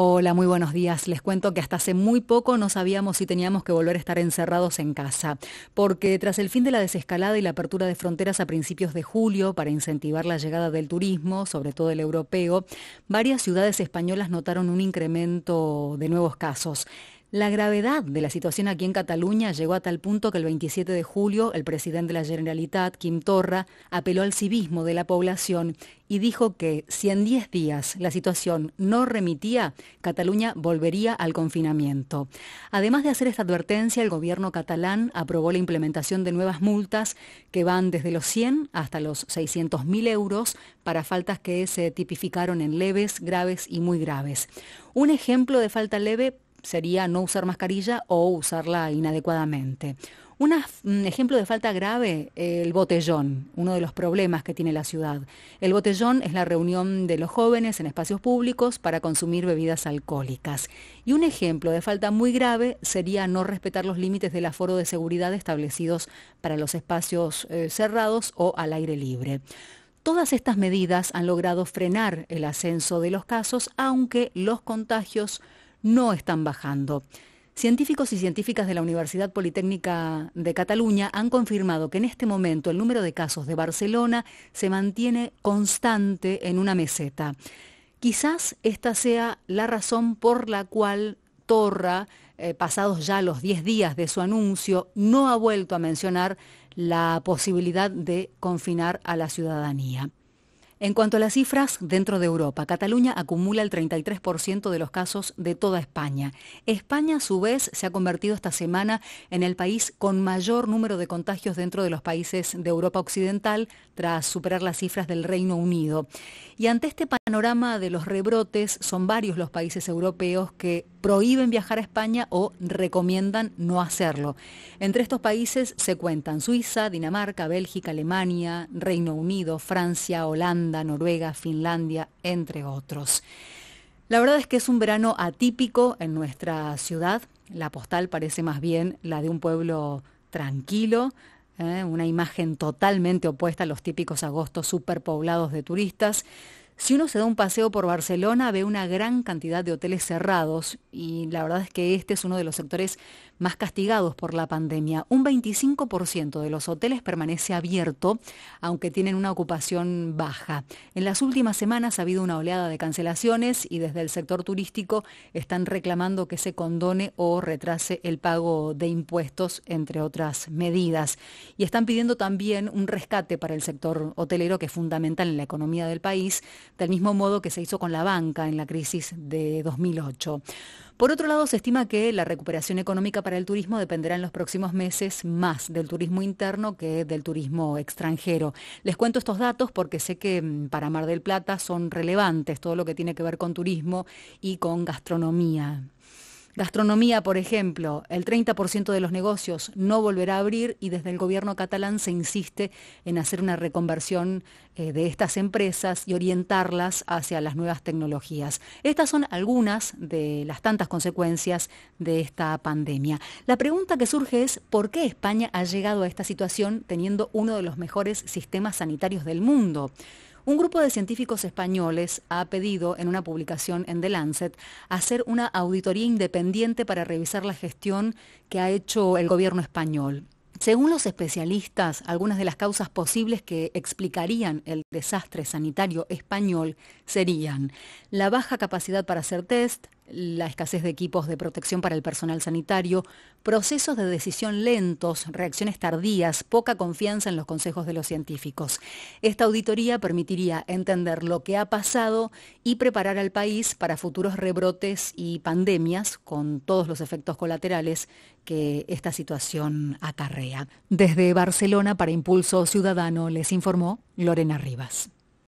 Hola, muy buenos días. Les cuento que hasta hace muy poco no sabíamos si teníamos que volver a estar encerrados en casa, porque tras el fin de la desescalada y la apertura de fronteras a principios de julio para incentivar la llegada del turismo, sobre todo el europeo, varias ciudades españolas notaron un incremento de nuevos casos. La gravedad de la situación aquí en Cataluña llegó a tal punto que el 27 de julio el presidente de la Generalitat, Quim Torra, apeló al civismo de la población y dijo que si en 10 días la situación no remitía, Cataluña volvería al confinamiento. Además de hacer esta advertencia, el gobierno catalán aprobó la implementación de nuevas multas que van desde los 100 hasta los 600.000 euros para faltas que se tipificaron en leves, graves y muy graves. Un ejemplo de falta leve sería no usar mascarilla o usarla inadecuadamente. un ejemplo de falta grave, el botellón, uno de los problemas que tiene la ciudad. El botellón es la reunión de los jóvenes en espacios públicos para consumir bebidas alcohólicas. Y un ejemplo de falta muy grave sería no respetar los límites del aforo de seguridad establecidos para los espacios eh, cerrados o al aire libre. Todas estas medidas han logrado frenar el ascenso de los casos, aunque los contagios no están bajando. Científicos y científicas de la Universidad Politécnica de Cataluña han confirmado que en este momento el número de casos de Barcelona se mantiene constante en una meseta. Quizás esta sea la razón por la cual Torra, eh, pasados ya los 10 días de su anuncio, no ha vuelto a mencionar la posibilidad de confinar a la ciudadanía. En cuanto a las cifras, dentro de Europa, Cataluña acumula el 33% de los casos de toda España. España, a su vez, se ha convertido esta semana en el país con mayor número de contagios dentro de los países de Europa Occidental, tras superar las cifras del Reino Unido. Y ante este panorama de los rebrotes, son varios los países europeos que prohíben viajar a España o recomiendan no hacerlo. Entre estos países se cuentan Suiza, Dinamarca, Bélgica, Alemania, Reino Unido, Francia, Holanda, Noruega, Finlandia, entre otros. La verdad es que es un verano atípico en nuestra ciudad. La postal parece más bien la de un pueblo tranquilo, ¿eh? una imagen totalmente opuesta a los típicos agostos superpoblados de turistas. Si uno se da un paseo por Barcelona, ve una gran cantidad de hoteles cerrados y la verdad es que este es uno de los sectores más castigados por la pandemia. Un 25% de los hoteles permanece abierto, aunque tienen una ocupación baja. En las últimas semanas ha habido una oleada de cancelaciones y desde el sector turístico están reclamando que se condone o retrase el pago de impuestos, entre otras medidas. Y están pidiendo también un rescate para el sector hotelero que es fundamental en la economía del país del mismo modo que se hizo con la banca en la crisis de 2008. Por otro lado, se estima que la recuperación económica para el turismo dependerá en los próximos meses más del turismo interno que del turismo extranjero. Les cuento estos datos porque sé que mm, para Mar del Plata son relevantes todo lo que tiene que ver con turismo y con gastronomía. Gastronomía, por ejemplo, el 30% de los negocios no volverá a abrir y desde el gobierno catalán se insiste en hacer una reconversión eh, de estas empresas y orientarlas hacia las nuevas tecnologías. Estas son algunas de las tantas consecuencias de esta pandemia. La pregunta que surge es por qué España ha llegado a esta situación teniendo uno de los mejores sistemas sanitarios del mundo. Un grupo de científicos españoles ha pedido en una publicación en The Lancet hacer una auditoría independiente para revisar la gestión que ha hecho el gobierno español. Según los especialistas, algunas de las causas posibles que explicarían el desastre sanitario español serían la baja capacidad para hacer test, la escasez de equipos de protección para el personal sanitario, procesos de decisión lentos, reacciones tardías, poca confianza en los consejos de los científicos. Esta auditoría permitiría entender lo que ha pasado y preparar al país para futuros rebrotes y pandemias con todos los efectos colaterales que esta situación acarrea. Desde Barcelona para Impulso Ciudadano les informó Lorena Rivas.